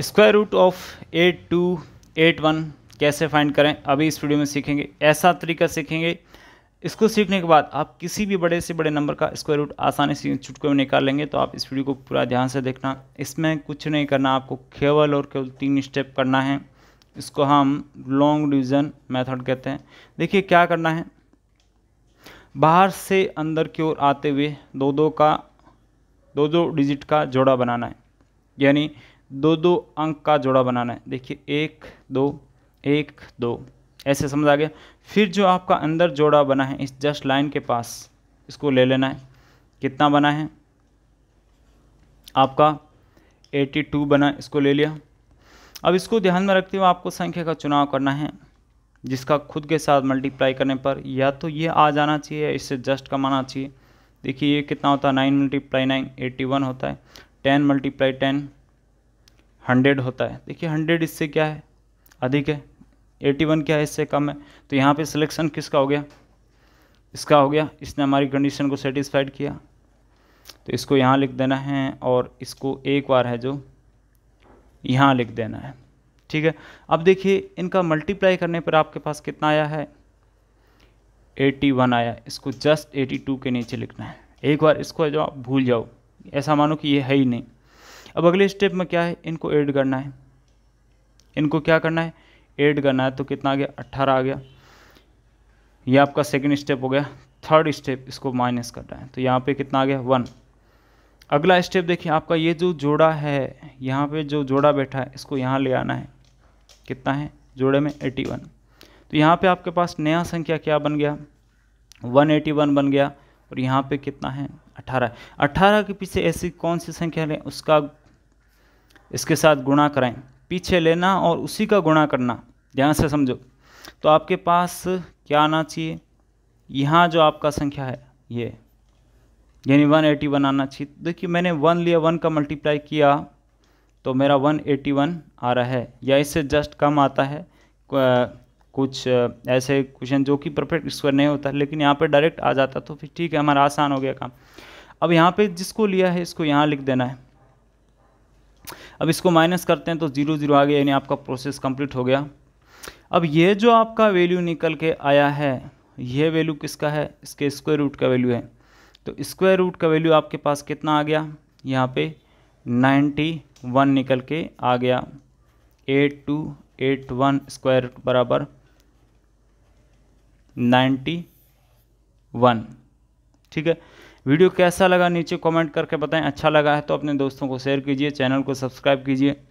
square root of eight two eight one कैसे find करें अभी इस वीडियो में सीखेंगे ऐसा तरीका सीखेंगे इसको सीखने के बाद आप किसी भी बड़े से बड़े नंबर का स्क्वायर रूट आसानी से चुटकों में निकाल लेंगे तो आप इस वीडियो को पूरा ध्यान से देखना इसमें कुछ नहीं करना आपको केवल और केवल तीन स्टेप करना है इसको हम लॉन्ग डिविजन मेथड कहते हैं देखिए क्या करना है बाहर से अंदर की ओर आते हुए दो दो का दो दो डिजिट का जोड़ा बनाना है यानी दो दो अंक का जोड़ा बनाना है देखिए एक दो एक दो ऐसे समझ आ गया फिर जो आपका अंदर जोड़ा बना है इस जस्ट लाइन के पास इसको ले लेना है कितना बना है आपका 82 बना इसको ले लिया अब इसको ध्यान में रखते हुए आपको संख्या का चुनाव करना है जिसका खुद के साथ मल्टीप्लाई करने पर या तो ये आ जाना चाहिए इससे जस्ट कम आना चाहिए देखिए ये कितना होता है nine multiply nine eighty one होता है टेन मल्टीप्लाई टेन हंड्रेड होता है देखिए हंड्रेड इससे क्या है अधिक है एटी वन क्या है इससे कम है तो यहाँ पे सिलेक्शन किसका हो गया इसका हो गया इसने हमारी कंडीशन को सेटिस्फाइड किया तो इसको यहाँ लिख देना है और इसको एक बार है जो यहाँ लिख देना है ठीक है अब देखिए इनका मल्टीप्लाई करने पर आपके पास कितना आया है 81 आया इसको जस्ट 82 के नीचे लिखना है एक बार इसको जो आप भूल जाओ ऐसा मानो कि ये है ही नहीं अब अगले स्टेप में क्या है इनको ऐड करना है इनको क्या करना है ऐड करना है तो कितना आ गया अट्ठारह आ गया ये आपका सेकेंड स्टेप हो गया थर्ड स्टेप इसको माइनस करना है तो यहाँ पे कितना आ गया वन अगला स्टेप देखिए आपका ये जो जोड़ा है यहाँ पे जो जोड़ा बैठा है इसको यहाँ ले आना है कितना है जोड़े में एटी वन तो यहाँ पे आपके पास नया संख्या क्या बन गया वन एटी वन बन गया और यहाँ पे कितना है अट्ठारह अट्ठारह के पीछे ऐसी कौन सी संख्या लें उसका इसके साथ गुणा कराएं पीछे लेना और उसी का गुणा करना ध्यान से समझो तो आपके पास क्या आना चाहिए यहाँ जो आपका संख्या है ये यानी वन एटी वन आना चाहिए देखिए मैंने वन लिया वन का मल्टीप्लाई किया तो मेरा वन एटी वन आ रहा है या इससे जस्ट कम आता है कुछ ऐसे क्वेश्चन जो कि परफेक्ट स्क्वायर नहीं होता लेकिन यहाँ पर डायरेक्ट आ जाता तो फिर ठीक है हमारा आसान हो गया काम अब यहाँ पे जिसको लिया है इसको यहाँ लिख देना है अब इसको माइनस करते हैं तो ज़ीरो ज़ीरो आ गया यानी आपका प्रोसेस कंप्लीट हो गया अब ये जो आपका वैल्यू निकल के आया है यह वैल्यू किसका है इसके स्क्वायर रूट का वैल्यू है तो स्क्वायर रूट का वैल्यू आपके पास कितना आ गया यहाँ पे 91 निकल के आ गया eight two eight one square root बराबर नाइन्टी वन ठीक है वीडियो कैसा लगा नीचे कमेंट करके बताएं अच्छा लगा है तो अपने दोस्तों को शेयर कीजिए चैनल को सब्सक्राइब कीजिए